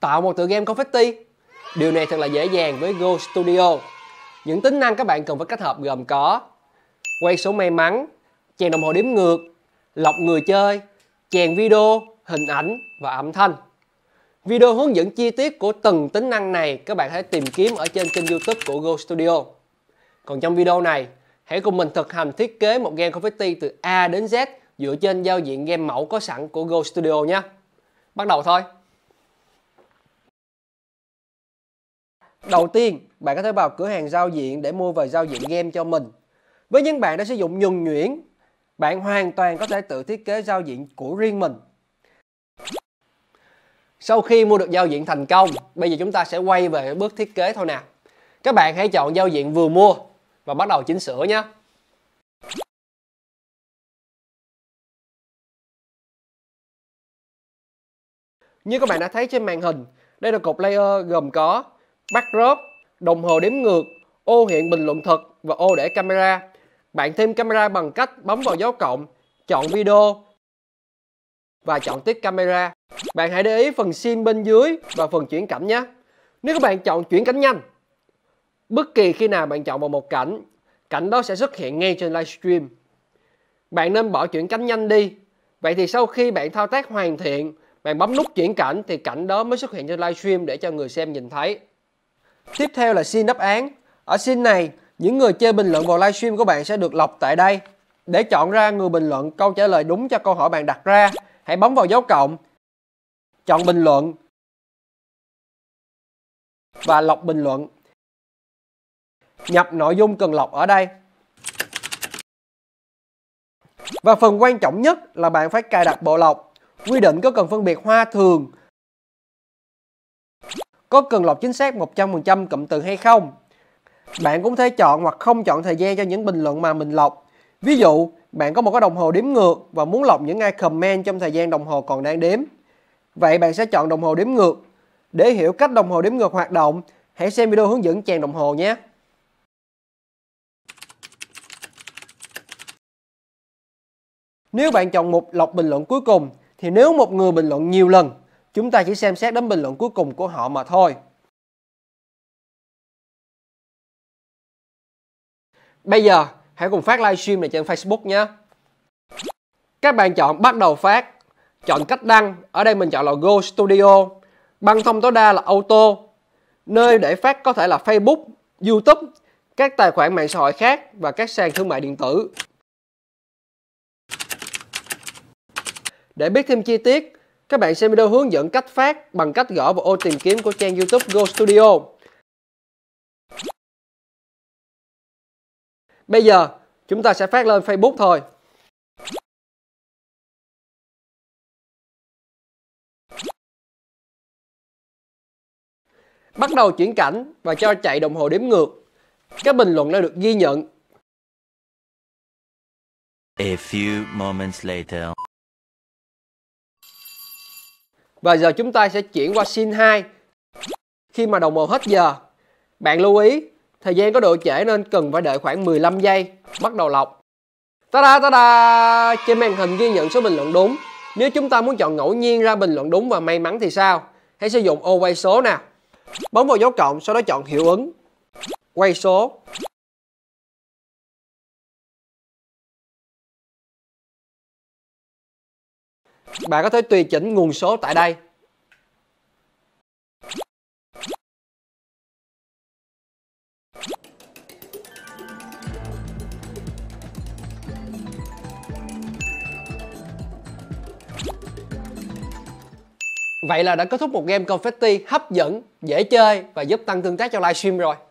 tạo một tựa game confetti. Điều này thật là dễ dàng với Go Studio. Những tính năng các bạn cần phải kết hợp gồm có quay số may mắn, chèn đồng hồ đếm ngược, lọc người chơi, chèn video, hình ảnh và âm thanh. Video hướng dẫn chi tiết của từng tính năng này các bạn hãy tìm kiếm ở trên kênh youtube của Go Studio. Còn trong video này, hãy cùng mình thực hành thiết kế một game confetti từ A đến Z dựa trên giao diện game mẫu có sẵn của Go Studio nhé. Bắt đầu thôi! Đầu tiên, bạn có thể vào cửa hàng giao diện để mua về giao diện game cho mình. Với những bạn đã sử dụng nhuần nhuyễn, bạn hoàn toàn có thể tự thiết kế giao diện của riêng mình. Sau khi mua được giao diện thành công, bây giờ chúng ta sẽ quay về bước thiết kế thôi nào. Các bạn hãy chọn giao diện vừa mua và bắt đầu chỉnh sửa nhé. Như các bạn đã thấy trên màn hình, đây là cột layer gồm có bắt backdrop, đồng hồ đếm ngược, ô hiện bình luận thật và ô để camera. Bạn thêm camera bằng cách bấm vào dấu cộng, chọn video và chọn tiếp camera. Bạn hãy để ý phần scene bên dưới và phần chuyển cảnh nhé. Nếu các bạn chọn chuyển cảnh nhanh, bất kỳ khi nào bạn chọn vào một cảnh, cảnh đó sẽ xuất hiện ngay trên livestream. Bạn nên bỏ chuyển cảnh nhanh đi. Vậy thì sau khi bạn thao tác hoàn thiện, bạn bấm nút chuyển cảnh thì cảnh đó mới xuất hiện trên livestream để cho người xem nhìn thấy. Tiếp theo là xin đáp án. Ở xin này, những người chơi bình luận vào livestream của bạn sẽ được lọc tại đây. Để chọn ra người bình luận câu trả lời đúng cho câu hỏi bạn đặt ra, hãy bấm vào dấu cộng, chọn bình luận và lọc bình luận. Nhập nội dung cần lọc ở đây. Và phần quan trọng nhất là bạn phải cài đặt bộ lọc. Quy định có cần phân biệt hoa thường có cần lọc chính xác 100% cụm từ hay không. Bạn cũng thể chọn hoặc không chọn thời gian cho những bình luận mà mình lọc. Ví dụ, bạn có một cái đồng hồ đếm ngược và muốn lọc những ai comment trong thời gian đồng hồ còn đang đếm. Vậy bạn sẽ chọn đồng hồ đếm ngược. Để hiểu cách đồng hồ đếm ngược hoạt động, hãy xem video hướng dẫn chèn đồng hồ nhé. Nếu bạn chọn mục lọc bình luận cuối cùng, thì nếu một người bình luận nhiều lần Chúng ta chỉ xem xét đến bình luận cuối cùng của họ mà thôi. Bây giờ, hãy cùng phát livestream này trên Facebook nhé. Các bạn chọn bắt đầu phát, chọn cách đăng, ở đây mình chọn là Go Studio, băng thông tối đa là Auto, nơi để phát có thể là Facebook, YouTube, các tài khoản mạng xã hội khác và các sàn thương mại điện tử. Để biết thêm chi tiết, các bạn xem video hướng dẫn cách phát bằng cách gõ vào ô tìm kiếm của trang YouTube Go Studio. Bây giờ chúng ta sẽ phát lên Facebook thôi. Bắt đầu chuyển cảnh và cho chạy đồng hồ đếm ngược. Các bình luận đã được ghi nhận. A few moments later. Và giờ chúng ta sẽ chuyển qua Scene 2. Khi mà đồng hồ hết giờ, bạn lưu ý thời gian có độ trễ nên cần phải đợi khoảng 15 giây bắt đầu lọc. Ta-da ta-da! Trên màn hình ghi nhận số bình luận đúng. Nếu chúng ta muốn chọn ngẫu nhiên ra bình luận đúng và may mắn thì sao? Hãy sử dụng ô quay số nè. Bấm vào dấu cộng sau đó chọn hiệu ứng. Quay số Bạn có thể tùy chỉnh nguồn số tại đây. Vậy là đã kết thúc một game Confetti hấp dẫn, dễ chơi và giúp tăng tương tác cho livestream rồi.